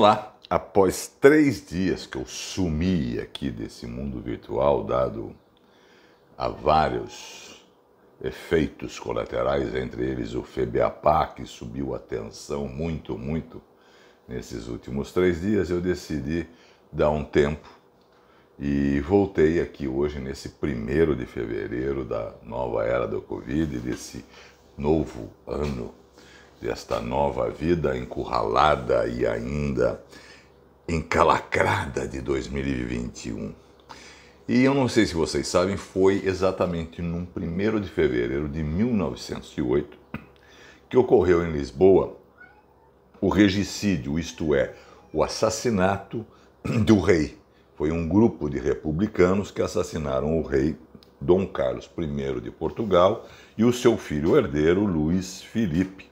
Olá! Após três dias que eu sumi aqui desse mundo virtual, dado a vários efeitos colaterais, entre eles o FEBAPA, que subiu a tensão muito, muito nesses últimos três dias, eu decidi dar um tempo e voltei aqui hoje, nesse primeiro de fevereiro da nova era do Covid, desse novo ano desta nova vida encurralada e ainda encalacrada de 2021. E eu não sei se vocês sabem, foi exatamente no 1 de fevereiro de 1908 que ocorreu em Lisboa o regicídio, isto é, o assassinato do rei. Foi um grupo de republicanos que assassinaram o rei Dom Carlos I de Portugal e o seu filho herdeiro Luís Filipe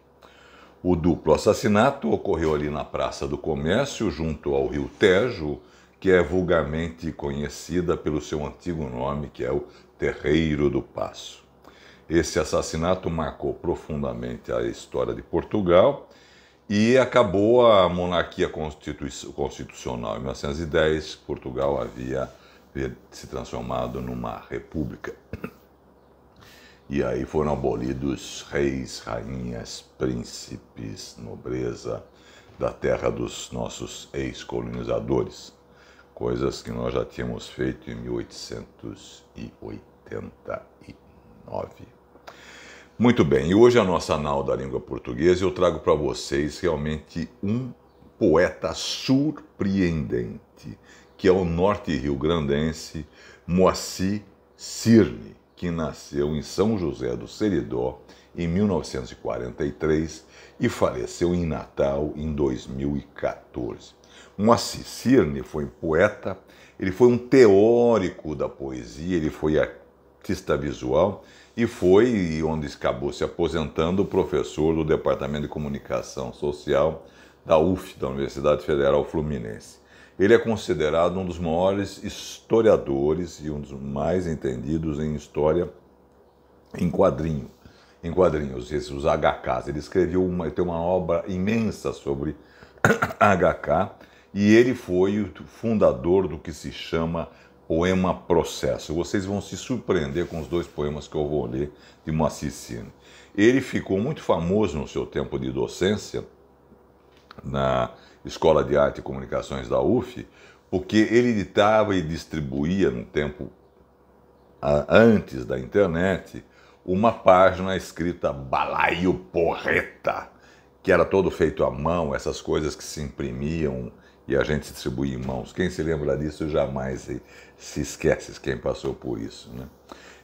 o duplo assassinato ocorreu ali na Praça do Comércio, junto ao rio Tejo, que é vulgarmente conhecida pelo seu antigo nome, que é o Terreiro do Passo. Esse assassinato marcou profundamente a história de Portugal e acabou a monarquia constitu constitucional. Em 1910, Portugal havia se transformado numa república. E aí foram abolidos reis, rainhas, príncipes, nobreza da terra dos nossos ex-colonizadores, coisas que nós já tínhamos feito em 1889. Muito bem, e hoje a nossa anal da língua portuguesa eu trago para vocês realmente um poeta surpreendente, que é o norte rio-grandense Moacir Cirne que nasceu em São José do Seridó em 1943 e faleceu em Natal em 2014. Moacir Cirne foi poeta, ele foi um teórico da poesia, ele foi artista visual e foi onde acabou se aposentando professor do Departamento de Comunicação Social da UF, da Universidade Federal Fluminense. Ele é considerado um dos maiores historiadores e um dos mais entendidos em história em quadrinho, em quadrinhos, esses os HKs. Ele escreveu uma, tem uma obra imensa sobre HK e ele foi o fundador do que se chama poema processo. Vocês vão se surpreender com os dois poemas que eu vou ler de Moacir Cine. Ele ficou muito famoso no seu tempo de docência na Escola de Arte e Comunicações da UF, porque ele editava e distribuía no tempo antes da internet uma página escrita balaio porreta, que era todo feito à mão, essas coisas que se imprimiam e a gente distribuía em mãos. Quem se lembra disso jamais se, esquece, quem passou por isso, né?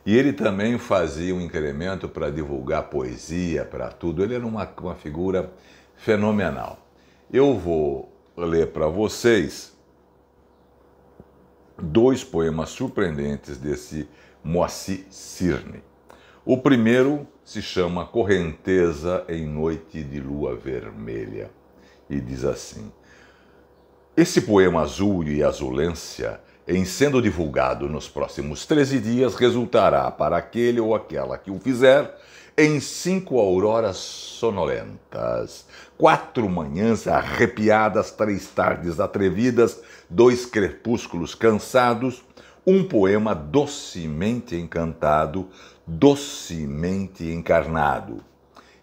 E ele também fazia um incremento para divulgar poesia, para tudo. Ele era uma, uma figura fenomenal. Eu vou ler para vocês dois poemas surpreendentes desse Moacir Cirne. O primeiro se chama Correnteza em Noite de Lua Vermelha e diz assim: Esse poema azul e azulência em sendo divulgado nos próximos 13 dias, resultará para aquele ou aquela que o fizer em cinco auroras sonolentas, quatro manhãs arrepiadas, três tardes atrevidas, dois crepúsculos cansados, um poema docemente encantado, docemente encarnado.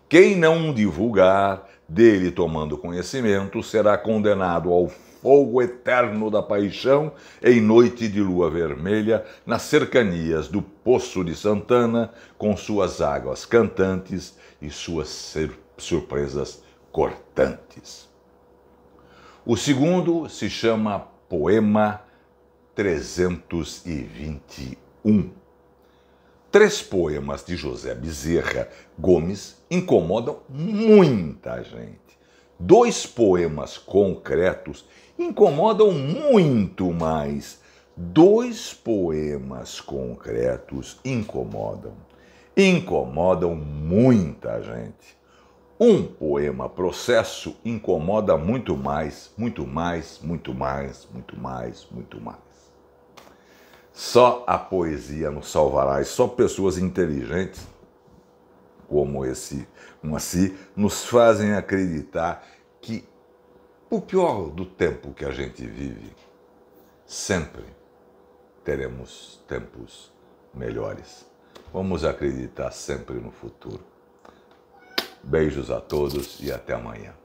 Quem não divulgar, dele tomando conhecimento, será condenado ao fogo eterno da paixão em noite de lua vermelha, nas cercanias do Poço de Santana, com suas águas cantantes e suas surpresas cortantes. O segundo se chama Poema 321. Três poemas de José Bezerra Gomes incomodam muita gente dois poemas concretos incomodam muito mais. Dois poemas concretos incomodam. Incomodam muita gente. Um poema processo incomoda muito mais, muito mais, muito mais, muito mais, muito mais. Só a poesia nos salvará e só pessoas inteligentes como esse assim, nos fazem acreditar que o pior do tempo que a gente vive, sempre teremos tempos melhores. Vamos acreditar sempre no futuro. Beijos a todos e até amanhã.